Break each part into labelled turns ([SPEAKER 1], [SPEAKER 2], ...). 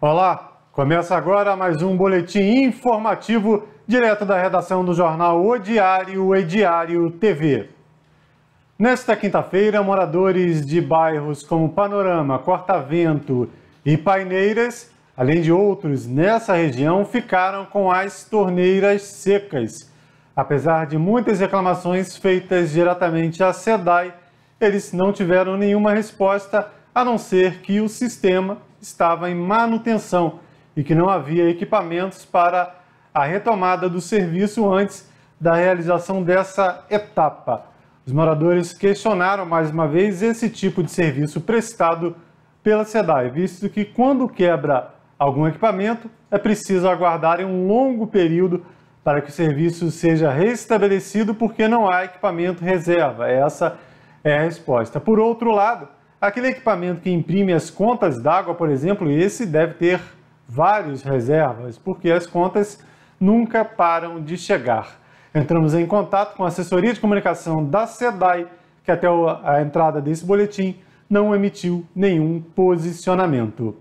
[SPEAKER 1] Olá, começa agora mais um boletim informativo direto da redação do jornal O Diário e Diário TV. Nesta quinta-feira, moradores de bairros como Panorama, Vento e Paineiras, além de outros nessa região, ficaram com as torneiras secas. Apesar de muitas reclamações feitas diretamente à SEDAI, eles não tiveram nenhuma resposta a não ser que o sistema estava em manutenção e que não havia equipamentos para a retomada do serviço antes da realização dessa etapa. Os moradores questionaram mais uma vez esse tipo de serviço prestado pela SEDAI, visto que quando quebra algum equipamento é preciso aguardar um longo período para que o serviço seja restabelecido porque não há equipamento reserva. Essa é a resposta. Por outro lado, Aquele equipamento que imprime as contas d'água, por exemplo, esse deve ter várias reservas, porque as contas nunca param de chegar. Entramos em contato com a assessoria de comunicação da SEDAI, que até a entrada desse boletim não emitiu nenhum posicionamento.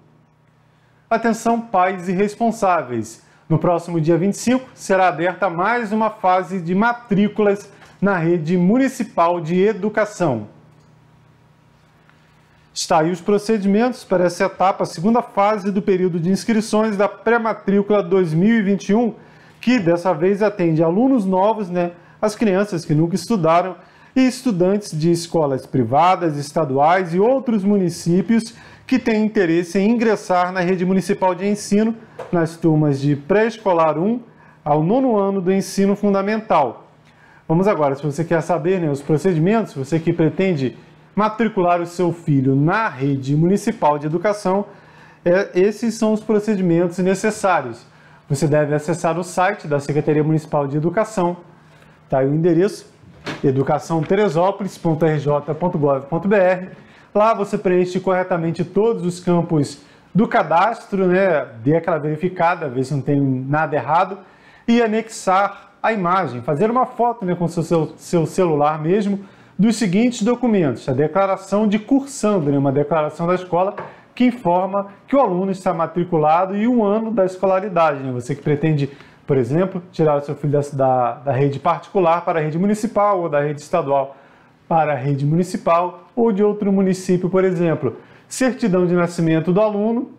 [SPEAKER 1] Atenção, pais e responsáveis. No próximo dia 25 será aberta mais uma fase de matrículas na rede municipal de educação. Está aí os procedimentos para essa etapa, a segunda fase do período de inscrições da pré-matrícula 2021, que dessa vez atende alunos novos, né, as crianças que nunca estudaram e estudantes de escolas privadas, estaduais e outros municípios que têm interesse em ingressar na rede municipal de ensino nas turmas de pré-escolar 1 ao nono ano do ensino fundamental. Vamos agora, se você quer saber né, os procedimentos, você que pretende matricular o seu filho na rede municipal de educação, é, esses são os procedimentos necessários. Você deve acessar o site da Secretaria Municipal de Educação, tá aí o endereço, educaçãoteresópolis.rj.gov.br. Lá você preenche corretamente todos os campos do cadastro, né? Dê aquela verificada, ver se não tem nada errado, e anexar a imagem, fazer uma foto né, com seu, seu celular mesmo, dos seguintes documentos: a declaração de cursando, né, uma declaração da escola que informa que o aluno está matriculado e o um ano da escolaridade. Né, você que pretende, por exemplo, tirar o seu filho da, da, da rede particular para a rede municipal ou da rede estadual para a rede municipal ou de outro município, por exemplo. Certidão de nascimento do aluno,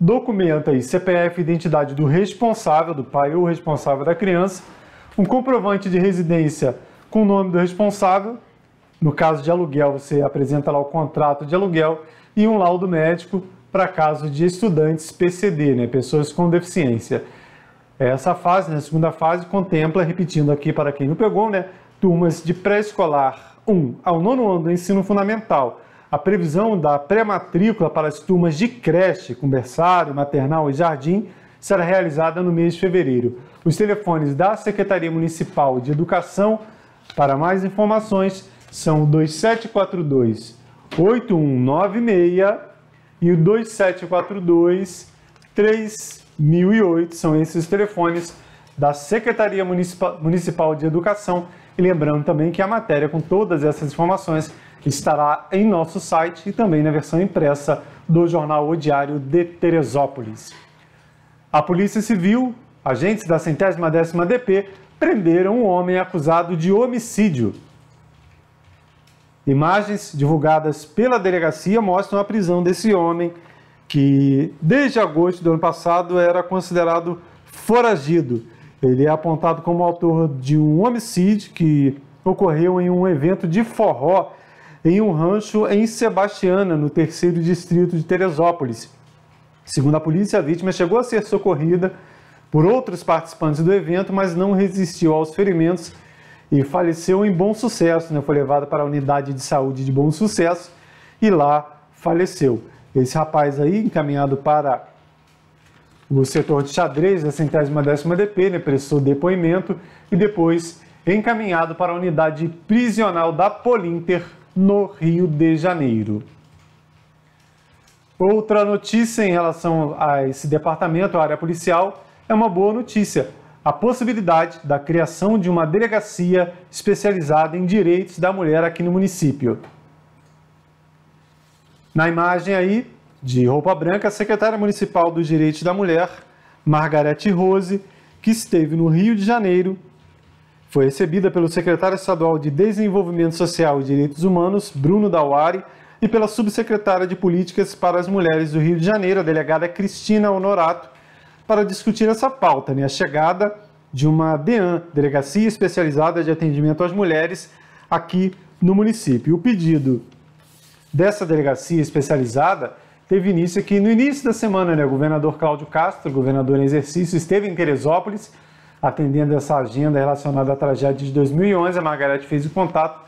[SPEAKER 1] documento aí CPF, identidade do responsável, do pai ou responsável da criança, um comprovante de residência com o nome do responsável. No caso de aluguel, você apresenta lá o contrato de aluguel e um laudo médico para caso de estudantes PCD, né, pessoas com deficiência. É essa fase, a né, segunda fase, contempla, repetindo aqui para quem não pegou, né, turmas de pré-escolar 1 ao nono ano do ensino fundamental. A previsão da pré-matrícula para as turmas de creche, conversário, maternal e jardim será realizada no mês de fevereiro. Os telefones da Secretaria Municipal de Educação para mais informações, são o 2742 8196 e o 2742 3008. São esses telefones da Secretaria Municipal de Educação. E lembrando também que a matéria com todas essas informações estará em nosso site e também na versão impressa do jornal O Diário de Teresópolis. A Polícia Civil, agentes da centésima décima DP, prenderam um homem acusado de homicídio. Imagens divulgadas pela delegacia mostram a prisão desse homem, que desde agosto do ano passado era considerado foragido. Ele é apontado como autor de um homicídio que ocorreu em um evento de forró em um rancho em Sebastiana, no terceiro distrito de Teresópolis. Segundo a polícia, a vítima chegou a ser socorrida por outros participantes do evento, mas não resistiu aos ferimentos e faleceu em bom sucesso. Né? Foi levado para a unidade de saúde de bom sucesso e lá faleceu. Esse rapaz aí, encaminhado para o setor de xadrez da centésima décima DP, né? prestou depoimento e depois encaminhado para a unidade prisional da Polinter, no Rio de Janeiro. Outra notícia em relação a esse departamento, a área policial, é uma boa notícia. A possibilidade da criação de uma delegacia especializada em direitos da mulher aqui no município. Na imagem aí, de roupa branca, a secretária municipal dos Direitos da Mulher, Margarete Rose, que esteve no Rio de Janeiro, foi recebida pelo secretário estadual de Desenvolvimento Social e Direitos Humanos, Bruno Dauari, e pela subsecretária de Políticas para as Mulheres do Rio de Janeiro, a delegada Cristina Honorato, para discutir essa pauta, né? a chegada de uma DEAN, Delegacia Especializada de Atendimento às Mulheres, aqui no município. O pedido dessa delegacia especializada teve início aqui no início da semana, né? O governador Cláudio Castro, governador em exercício, esteve em Teresópolis atendendo essa agenda relacionada à tragédia de 2011. A Margarete fez o contato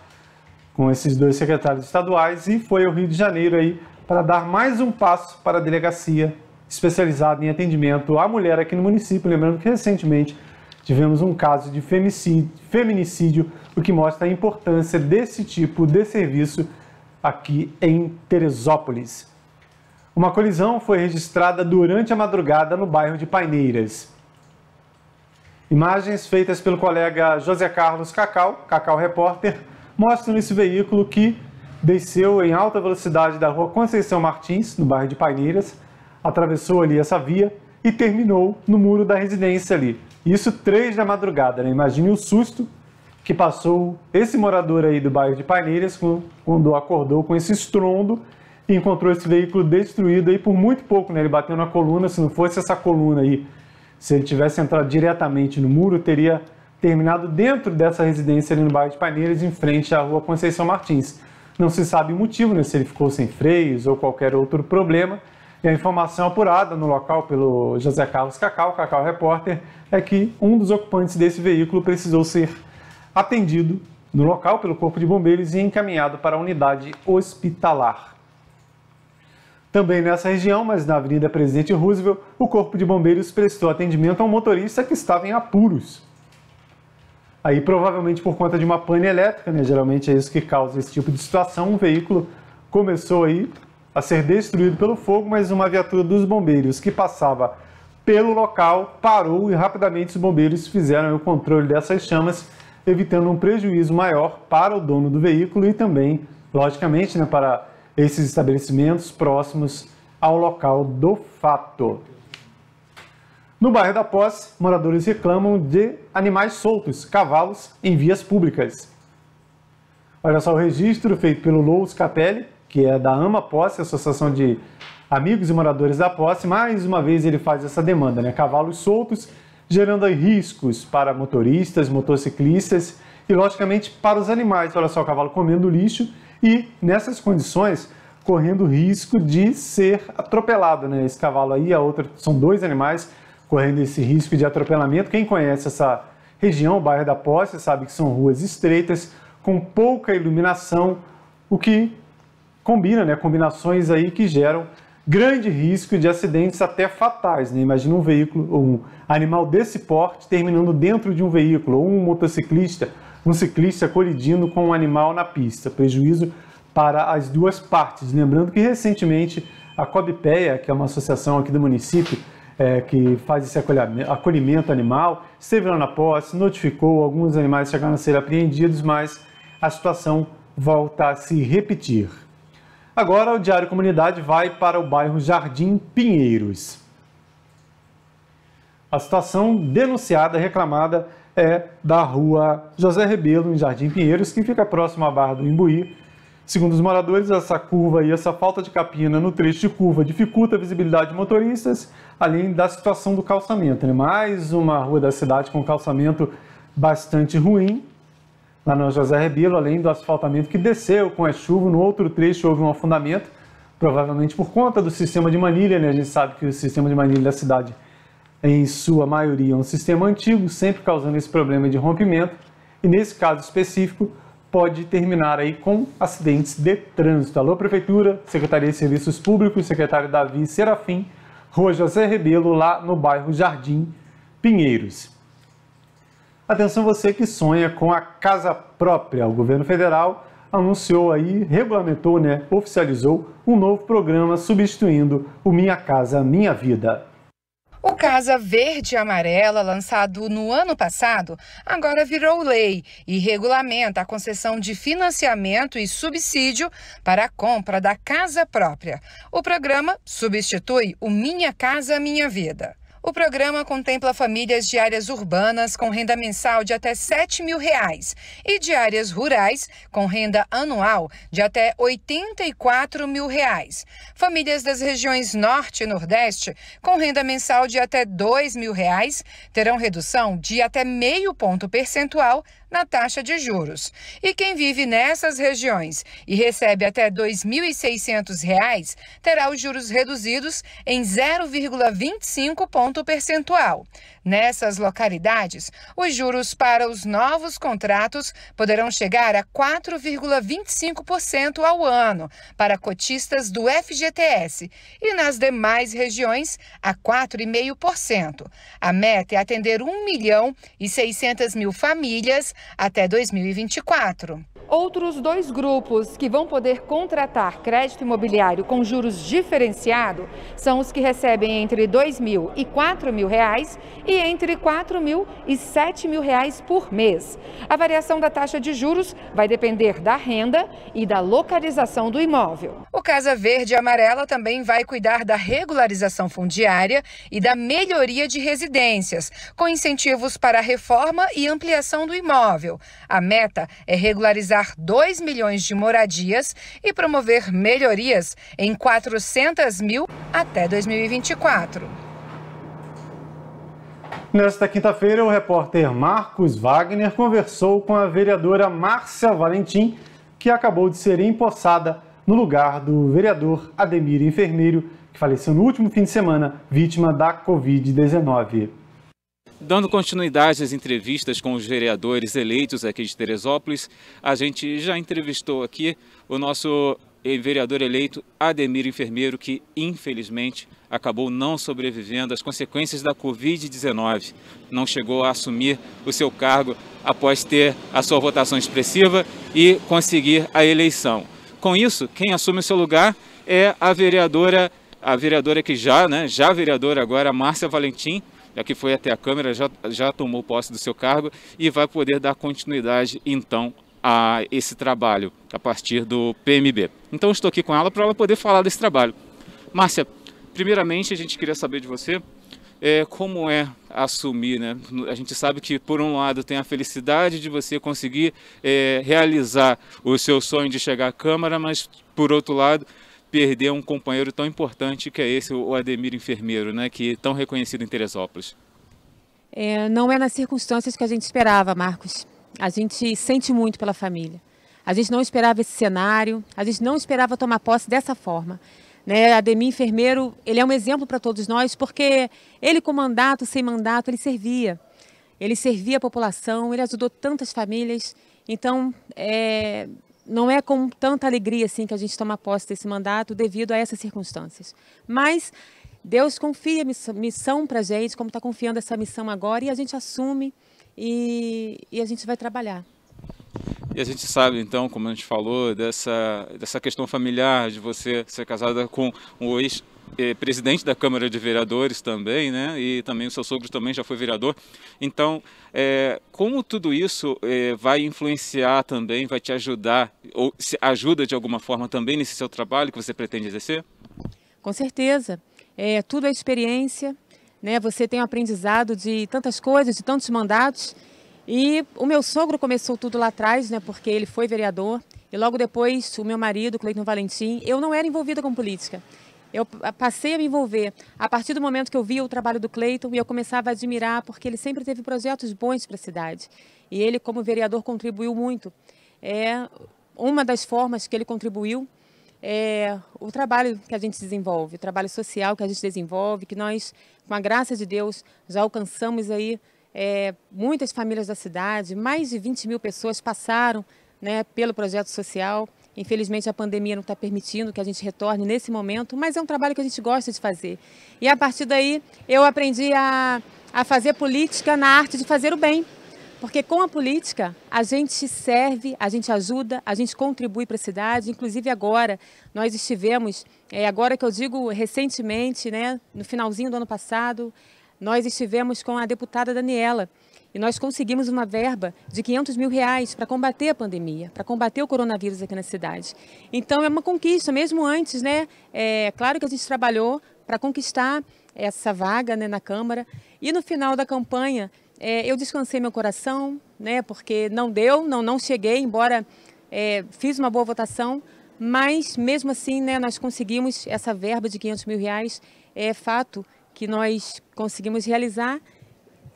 [SPEAKER 1] com esses dois secretários estaduais e foi ao Rio de Janeiro aí para dar mais um passo para a delegacia especializada em atendimento à mulher aqui no município. Lembrando que recentemente tivemos um caso de feminicídio, o que mostra a importância desse tipo de serviço aqui em Teresópolis. Uma colisão foi registrada durante a madrugada no bairro de Paineiras. Imagens feitas pelo colega José Carlos Cacau, Cacau Repórter, mostram esse veículo que desceu em alta velocidade da rua Conceição Martins, no bairro de Paineiras, atravessou ali essa via e terminou no muro da residência ali. Isso três da madrugada, né? Imagine o susto que passou esse morador aí do bairro de Paineiras quando acordou com esse estrondo e encontrou esse veículo destruído aí por muito pouco, né? Ele bateu na coluna, se não fosse essa coluna aí, se ele tivesse entrado diretamente no muro, teria terminado dentro dessa residência ali no bairro de Paineiras, em frente à rua Conceição Martins. Não se sabe o motivo, né? Se ele ficou sem freios ou qualquer outro problema, e a informação apurada no local pelo José Carlos Cacau, Cacau Repórter, é que um dos ocupantes desse veículo precisou ser atendido no local pelo Corpo de Bombeiros e encaminhado para a unidade hospitalar. Também nessa região, mas na Avenida Presidente Roosevelt, o Corpo de Bombeiros prestou atendimento a um motorista que estava em apuros. Aí, provavelmente por conta de uma pane elétrica, né? geralmente é isso que causa esse tipo de situação, o veículo começou aí a ser destruído pelo fogo, mas uma viatura dos bombeiros que passava pelo local parou e rapidamente os bombeiros fizeram o controle dessas chamas, evitando um prejuízo maior para o dono do veículo e também, logicamente, né, para esses estabelecimentos próximos ao local do fato. No bairro da Posse, moradores reclamam de animais soltos, cavalos, em vias públicas. Olha só o registro feito pelo Louis Capelli, que é da AMA Posse, Associação de Amigos e Moradores da Posse, mais uma vez ele faz essa demanda, né? Cavalos soltos gerando riscos para motoristas, motociclistas e, logicamente, para os animais. Olha só, o cavalo comendo lixo e, nessas condições, correndo risco de ser atropelado, né? Esse cavalo aí, a outra, são dois animais correndo esse risco de atropelamento. Quem conhece essa região, o bairro da Posse, sabe que são ruas estreitas, com pouca iluminação, o que combina, né? Combinações aí que geram grande risco de acidentes até fatais, né? Imagina um veículo ou um animal desse porte terminando dentro de um veículo ou um motociclista, um ciclista colidindo com um animal na pista, prejuízo para as duas partes. Lembrando que recentemente a COBPEA, que é uma associação aqui do município, é, que faz esse acolhimento animal, esteve lá na posse, notificou, alguns animais chegaram a ser apreendidos, mas a situação volta a se repetir. Agora o Diário Comunidade vai para o bairro Jardim Pinheiros. A situação denunciada, reclamada, é da rua José Rebelo, em Jardim Pinheiros, que fica próximo à Barra do Imbuí. Segundo os moradores, essa curva e essa falta de capina no trecho de curva dificulta a visibilidade de motoristas, além da situação do calçamento. Né? Mais uma rua da cidade com calçamento bastante ruim, Lá no José Rebelo, além do asfaltamento que desceu com a chuva, no outro trecho houve um afundamento, provavelmente por conta do sistema de manilha, né? A gente sabe que o sistema de manilha da é cidade, em sua maioria, é um sistema antigo, sempre causando esse problema de rompimento. E nesse caso específico, pode terminar aí com acidentes de trânsito. Alô, Prefeitura, Secretaria de Serviços Públicos, secretário Davi Serafim, Rua José Rebelo, lá no bairro Jardim Pinheiros. Atenção você que sonha com a casa própria. O governo federal anunciou aí, regulamentou, né, oficializou um novo programa substituindo o Minha Casa Minha Vida.
[SPEAKER 2] O Casa Verde e Amarela, lançado no ano passado, agora virou lei e regulamenta a concessão de financiamento e subsídio para a compra da casa própria. O programa substitui o Minha Casa Minha Vida. O programa contempla famílias de áreas urbanas com renda mensal de até R$ 7 mil reais e de áreas rurais com renda anual de até R$ 84 mil reais. Famílias das regiões Norte e Nordeste com renda mensal de até R$ 2 mil reais terão redução de até meio ponto percentual na taxa de juros. E quem vive nessas regiões e recebe até R$ 2.600 terá os juros reduzidos em 0,25 ponto percentual. Nessas localidades, os juros para os novos contratos poderão chegar a 4,25% ao ano para cotistas do FGTS e nas demais regiões a 4,5%. A meta é atender 1 milhão e 600 mil famílias até 2024 outros dois grupos que vão poder contratar crédito imobiliário com juros diferenciado são os que recebem entre R$ 2.000 e R$ mil reais e entre R$ 4.000 e R$ mil reais por mês. A variação da taxa de juros vai depender da renda e da localização do imóvel. O Casa Verde e Amarela também vai cuidar da regularização fundiária e da melhoria de residências, com incentivos para a reforma e ampliação do imóvel. A meta é regularizar criar 2 milhões de moradias e promover melhorias em 400 mil até 2024.
[SPEAKER 1] Nesta quinta-feira, o repórter Marcos Wagner conversou com a vereadora Márcia Valentim, que acabou de ser empossada no lugar do vereador Ademir Enfermeiro, que faleceu no último fim de semana, vítima da Covid-19.
[SPEAKER 3] Dando continuidade às entrevistas com os vereadores eleitos aqui de Teresópolis, a gente já entrevistou aqui o nosso vereador eleito Ademir Enfermeiro, que infelizmente acabou não sobrevivendo às consequências da Covid-19. Não chegou a assumir o seu cargo após ter a sua votação expressiva e conseguir a eleição. Com isso, quem assume o seu lugar é a vereadora, a vereadora que já, né, já vereadora agora, Márcia Valentim, já que foi até a Câmara, já, já tomou posse do seu cargo e vai poder dar continuidade, então, a esse trabalho a partir do PMB. Então, estou aqui com ela para ela poder falar desse trabalho. Márcia, primeiramente, a gente queria saber de você é, como é assumir, né? A gente sabe que, por um lado, tem a felicidade de você conseguir é, realizar o seu sonho de chegar à Câmara, mas, por outro lado, perder um companheiro tão importante que é esse, o Ademir Enfermeiro, né, que é tão reconhecido em Teresópolis.
[SPEAKER 4] É, não é nas circunstâncias que a gente esperava, Marcos. A gente sente muito pela família. A gente não esperava esse cenário, a gente não esperava tomar posse dessa forma. Né? Ademir Enfermeiro, ele é um exemplo para todos nós, porque ele com mandato, sem mandato, ele servia. Ele servia a população, ele ajudou tantas famílias. Então, é, não é com tanta alegria assim que a gente toma posse desse mandato devido a essas circunstâncias. Mas Deus confia missão para a gente, como está confiando essa missão agora, e a gente assume e, e, a gente vai trabalhar.
[SPEAKER 3] E a gente sabe, então, como a gente falou, dessa, dessa questão familiar, de você ser casada com o ex é presidente da Câmara de Vereadores também, né? E também o seu sogro também já foi vereador. Então, é, como tudo isso é, vai influenciar também, vai te ajudar, ou se ajuda de alguma forma também nesse seu trabalho que você pretende exercer?
[SPEAKER 4] Com certeza. É, tudo é experiência, né? Você tem um aprendizado de tantas coisas, de tantos mandatos. E o meu sogro começou tudo lá atrás, né? Porque ele foi vereador. E logo depois, o meu marido, Cleiton Valentim, eu não era envolvida com política eu passei a me envolver. A partir do momento que eu via o trabalho do Cleiton, e eu começava a admirar, porque ele sempre teve projetos bons para a cidade. E ele, como vereador, contribuiu muito. É uma das formas que ele contribuiu é o trabalho que a gente desenvolve, o trabalho social que a gente desenvolve, que nós, com a graça de Deus, já alcançamos aí é, muitas famílias da cidade, mais de 20 mil pessoas passaram né, pelo projeto social. Infelizmente, a pandemia não está permitindo que a gente retorne nesse momento, mas é um trabalho que a gente gosta de fazer. E a partir daí, eu aprendi a, a fazer política na arte de fazer o bem. Porque com a política, a gente serve, a gente ajuda, a gente contribui para a cidade. Inclusive agora, nós estivemos, é, agora que eu digo recentemente, né, no finalzinho do ano passado, nós estivemos com a deputada Daniela, e nós conseguimos uma verba de 500 mil reais para combater a pandemia, para combater o coronavírus aqui na cidade. Então é uma conquista, mesmo antes, né? É claro que a gente trabalhou para conquistar essa vaga né, na Câmara. E no final da campanha, é, eu descansei meu coração, né? Porque não deu, não, não cheguei, embora é, fiz uma boa votação, mas mesmo assim, né, nós conseguimos essa verba de 500 mil reais, é fato que nós conseguimos realizar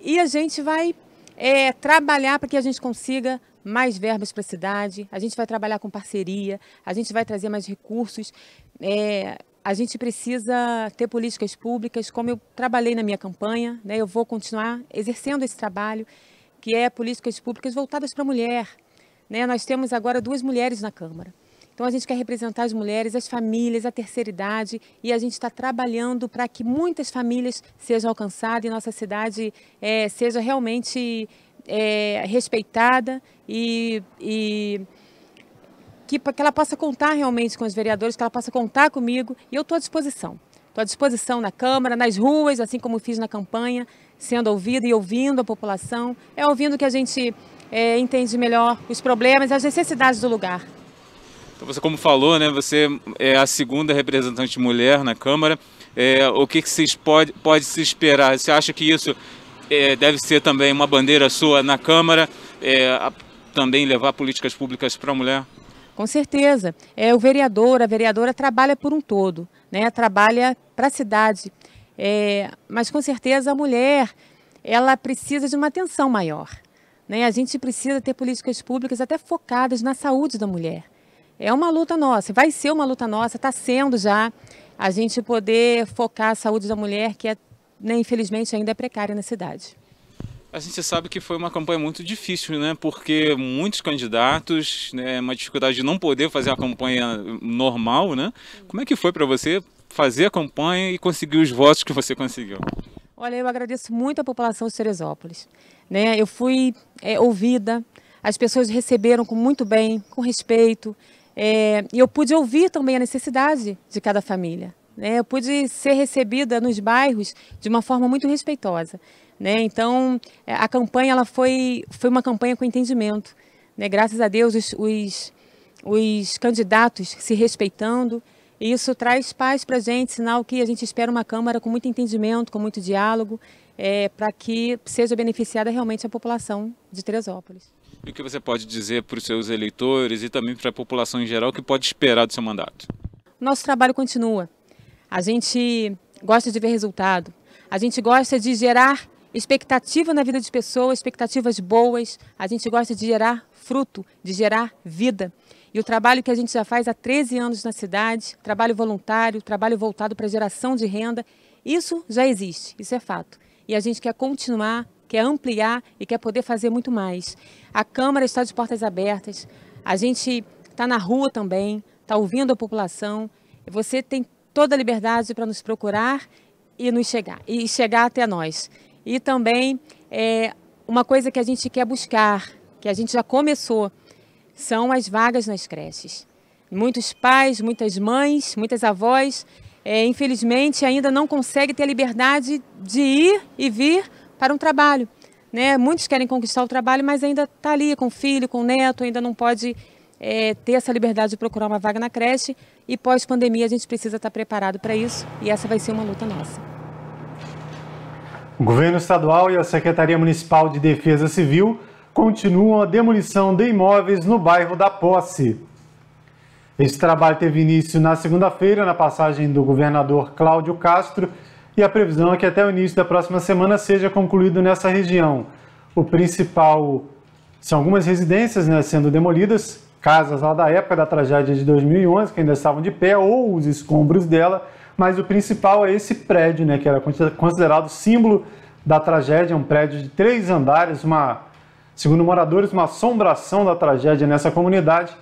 [SPEAKER 4] e a gente vai é, trabalhar para que a gente consiga mais verbas para a cidade, a gente vai trabalhar com parceria, a gente vai trazer mais recursos. É, a gente precisa ter políticas públicas, como eu trabalhei na minha campanha, né, eu vou continuar exercendo esse trabalho, que é políticas públicas voltadas para a mulher. Né? Nós temos agora duas mulheres na Câmara. Então a gente quer representar as mulheres, as famílias, a terceira idade e a gente está trabalhando para que muitas famílias sejam alcançadas e nossa cidade é, seja realmente é, respeitada e, e que, que ela possa contar realmente com os vereadores, que ela possa contar comigo e eu estou à disposição. Estou à disposição na Câmara, nas ruas, assim como fiz na campanha, sendo ouvida e ouvindo a população. É ouvindo que a gente é, entende melhor os problemas e as necessidades do lugar.
[SPEAKER 3] Então você, como falou, né, você é a segunda representante mulher na Câmara. É, o que, que vocês pode, pode se esperar? Você acha que isso é, deve ser também uma bandeira sua na Câmara, é, a, também levar políticas públicas para a mulher?
[SPEAKER 4] Com certeza. É, o vereador, a vereadora trabalha por um todo, né? trabalha para a cidade. É, mas com certeza a mulher, ela precisa de uma atenção maior. Né? A gente precisa ter políticas públicas até focadas na saúde da mulher. É uma luta nossa, vai ser uma luta nossa, está sendo já. A gente poder focar a saúde da mulher, que é, né, infelizmente ainda é precária na cidade.
[SPEAKER 3] A gente sabe que foi uma campanha muito difícil, né? Porque muitos candidatos, né, uma dificuldade de não poder fazer a campanha normal, né? Como é que foi para você fazer a campanha e conseguir os votos que você conseguiu?
[SPEAKER 4] Olha, eu agradeço muito a população de Teresópolis. Né? Eu fui é, ouvida, as pessoas receberam com muito bem, com respeito. É, e eu pude ouvir também a necessidade de cada família. Né? Eu pude ser recebida nos bairros de uma forma muito respeitosa. Né? Então, é, a campanha ela foi, foi uma campanha com entendimento. Né? Graças a Deus, os, os, os candidatos se respeitando. E isso traz paz para a gente, sinal que a gente espera uma Câmara com muito entendimento, com muito diálogo, é, para que seja beneficiada realmente a população de Teresópolis.
[SPEAKER 3] E o que você pode dizer para os seus eleitores e também para a população em geral que pode esperar do seu mandato?
[SPEAKER 4] Nosso trabalho continua. A gente gosta de ver resultado. A gente gosta de gerar expectativa na vida das pessoas, expectativas boas. A gente gosta de gerar fruto, de gerar vida. E o trabalho que a gente já faz há 13 anos na cidade, trabalho voluntário, trabalho voltado para geração de renda, isso já existe, isso é fato. E a gente quer continuar quer ampliar e quer poder fazer muito mais. A Câmara está de portas abertas, a gente está na rua também, está ouvindo a população. Você tem toda a liberdade para nos procurar e nos chegar e chegar até nós. E também é, uma coisa que a gente quer buscar, que a gente já começou, são as vagas nas creches. Muitos pais, muitas mães, muitas avós, é, infelizmente ainda não conseguem ter a liberdade de ir e vir para um trabalho. Né? Muitos querem conquistar o trabalho, mas ainda está ali com o filho, com o neto, ainda não pode é, ter essa liberdade de procurar uma vaga na creche. E pós-pandemia a gente precisa estar tá preparado para isso e essa vai ser uma luta nossa.
[SPEAKER 1] O governo estadual e a Secretaria Municipal de Defesa Civil continuam a demolição de imóveis no bairro da Posse. Esse trabalho teve início na segunda-feira, na passagem do governador Cláudio Castro e a previsão é que até o início da próxima semana seja concluído nessa região. O principal são algumas residências né, sendo demolidas, casas lá da época da tragédia de 2011 que ainda estavam de pé ou os escombros dela, mas o principal é esse prédio, né, que era considerado símbolo da tragédia, um prédio de três andares, uma, segundo moradores, uma assombração da tragédia nessa comunidade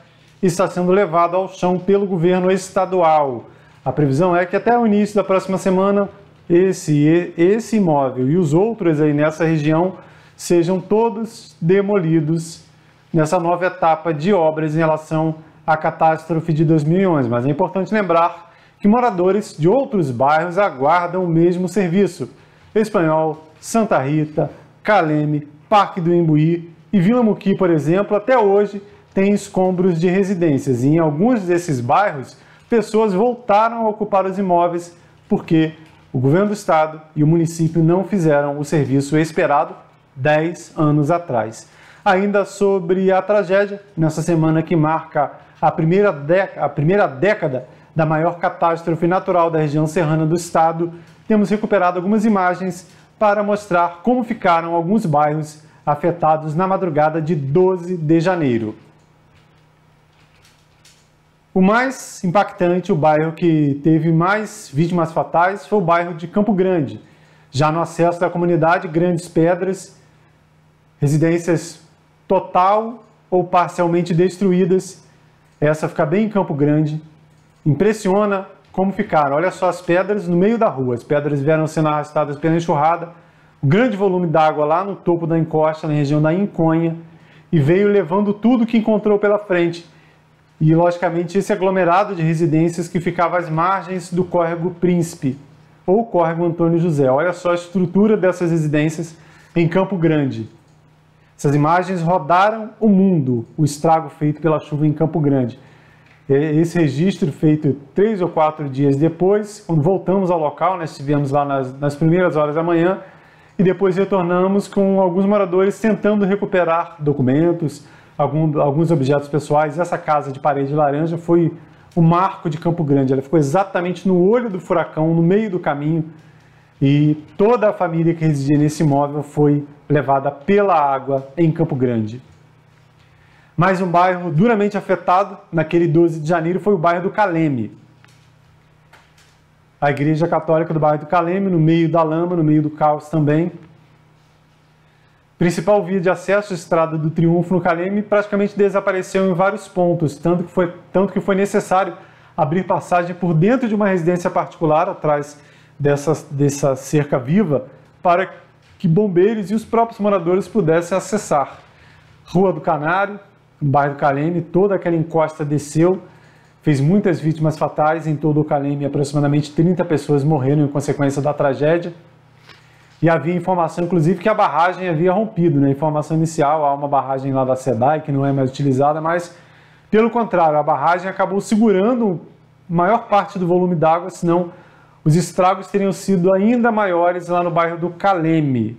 [SPEAKER 1] e está sendo levado ao chão pelo governo estadual. A previsão é que até o início da próxima semana esse, esse imóvel e os outros aí nessa região sejam todos demolidos nessa nova etapa de obras em relação à catástrofe de 2011. Mas é importante lembrar que moradores de outros bairros aguardam o mesmo serviço. Espanhol, Santa Rita, Caleme, Parque do Imbuí e Vila Muqui, por exemplo, até hoje tem escombros de residências. E em alguns desses bairros, pessoas voltaram a ocupar os imóveis porque o governo do estado e o município não fizeram o serviço esperado 10 anos atrás. Ainda sobre a tragédia, nessa semana que marca a primeira, a primeira década da maior catástrofe natural da região serrana do estado, temos recuperado algumas imagens para mostrar como ficaram alguns bairros afetados na madrugada de 12 de janeiro. O mais impactante, o bairro que teve mais vítimas fatais, foi o bairro de Campo Grande. Já no acesso da comunidade, grandes pedras, residências total ou parcialmente destruídas. Essa fica bem em Campo Grande. Impressiona como ficaram. Olha só as pedras no meio da rua. As pedras vieram sendo arrastadas pela enxurrada. O grande volume d'água lá no topo da encosta, na região da Inconha, e veio levando tudo que encontrou pela frente e, logicamente, esse aglomerado de residências que ficava às margens do córrego Príncipe ou córrego Antônio José. Olha só a estrutura dessas residências em Campo Grande. Essas imagens rodaram o mundo, o estrago feito pela chuva em Campo Grande. Esse registro feito três ou quatro dias depois, quando voltamos ao local, nós né, estivemos lá nas, nas primeiras horas da manhã e depois retornamos com alguns moradores tentando recuperar documentos, algum, alguns objetos pessoais. Essa casa de parede laranja foi o marco de Campo Grande. Ela ficou exatamente no olho do furacão, no meio do caminho. E toda a família que residia nesse imóvel foi levada pela água em Campo Grande. Mais um bairro duramente afetado naquele 12 de janeiro foi o bairro do Caleme. A igreja católica do bairro do Caleme, no meio da lama, no meio do caos também, Principal via de acesso, Estrada do Triunfo no Caleme, praticamente desapareceu em vários pontos, tanto que foi, tanto que foi necessário abrir passagem por dentro de uma residência particular, atrás dessa, dessa cerca viva, para que bombeiros e os próprios moradores pudessem acessar. Rua do Canário, bairro do Caleme, toda aquela encosta desceu, fez muitas vítimas fatais em todo o Caleme, aproximadamente 30 pessoas morreram em consequência da tragédia. E havia informação, inclusive, que a barragem havia rompido, né? Informação inicial, há uma barragem lá da SEDAI que não é mais utilizada, mas pelo contrário, a barragem acabou segurando maior parte do volume d'água, senão os estragos teriam sido ainda maiores lá no bairro do Caleme.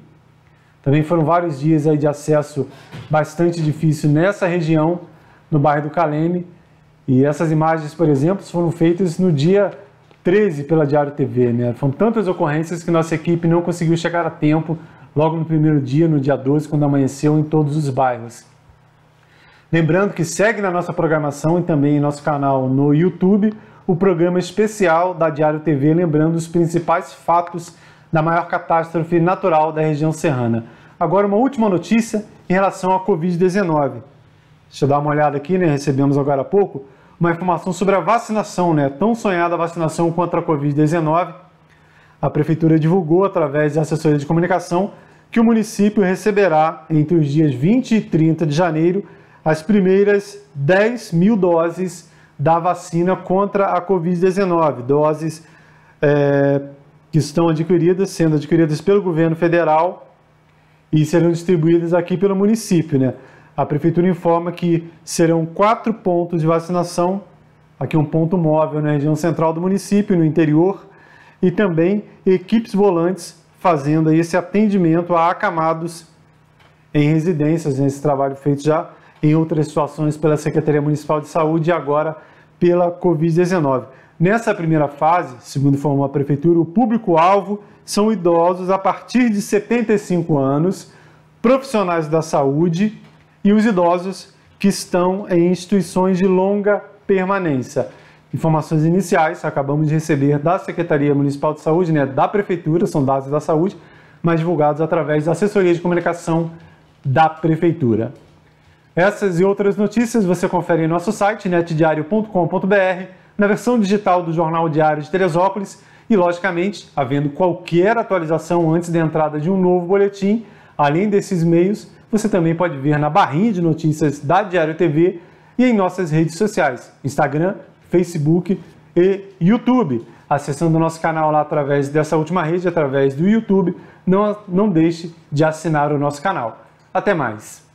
[SPEAKER 1] Também foram vários dias aí de acesso bastante difícil nessa região, no bairro do Caleme. E essas imagens, por exemplo, foram feitas no dia 13 pela Diário TV, né? Foram tantas ocorrências que nossa equipe não conseguiu chegar a tempo logo no primeiro dia, no dia 12, quando amanheceu em todos os bairros. Lembrando que segue na nossa programação e também em nosso canal no YouTube o programa especial da Diário TV, lembrando os principais fatos da maior catástrofe natural da região serrana. Agora, uma última notícia em relação à Covid-19. Deixa eu dar uma olhada aqui, né? Recebemos agora há pouco uma informação sobre a vacinação, né? Tão sonhada vacinação contra a Covid-19. A Prefeitura divulgou, através da assessoria de comunicação, que o município receberá, entre os dias 20 e 30 de janeiro, as primeiras 10 mil doses da vacina contra a Covid-19, doses é, que estão adquiridas, sendo adquiridas pelo governo federal e serão distribuídas aqui pelo município, né? A prefeitura informa que serão quatro pontos de vacinação, aqui um ponto móvel na região central do município, no interior, e também equipes volantes fazendo esse atendimento a acamados em residências, nesse trabalho feito já em outras situações pela Secretaria Municipal de Saúde e agora pela Covid-19. Nessa primeira fase, segundo informou a Prefeitura, o público-alvo são idosos a partir de 75 anos, profissionais da saúde e os idosos que estão em instituições de longa permanência. Informações iniciais acabamos de receber da Secretaria Municipal de Saúde, né, da Prefeitura, são dados da saúde, mas divulgados através da assessoria de comunicação da Prefeitura. Essas e outras notícias você confere em nosso site netdiario.com.br, na versão digital do Jornal Diário de Teresópolis e, logicamente, havendo qualquer atualização antes da entrada de um novo boletim, além desses meios, você também pode ver na barrinha de notícias da Diário TV e em nossas redes sociais: Instagram, Facebook e YouTube. Acessando o nosso canal lá através dessa última rede, através do YouTube, não, não deixe de assinar o nosso canal. Até mais!